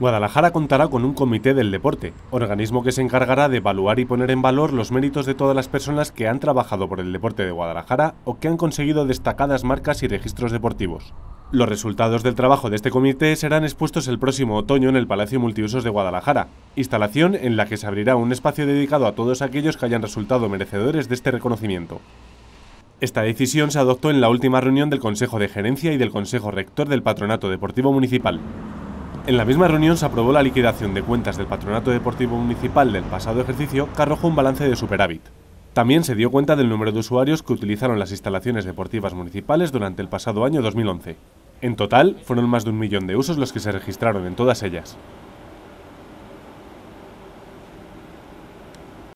Guadalajara contará con un comité del deporte, organismo que se encargará de evaluar y poner en valor los méritos de todas las personas que han trabajado por el deporte de Guadalajara o que han conseguido destacadas marcas y registros deportivos. Los resultados del trabajo de este comité serán expuestos el próximo otoño en el Palacio Multiusos de Guadalajara, instalación en la que se abrirá un espacio dedicado a todos aquellos que hayan resultado merecedores de este reconocimiento. Esta decisión se adoptó en la última reunión del Consejo de Gerencia y del Consejo Rector del Patronato Deportivo Municipal. En la misma reunión se aprobó la liquidación de cuentas del Patronato Deportivo Municipal del pasado ejercicio que arrojó un balance de superávit. También se dio cuenta del número de usuarios que utilizaron las instalaciones deportivas municipales durante el pasado año 2011. En total, fueron más de un millón de usos los que se registraron en todas ellas.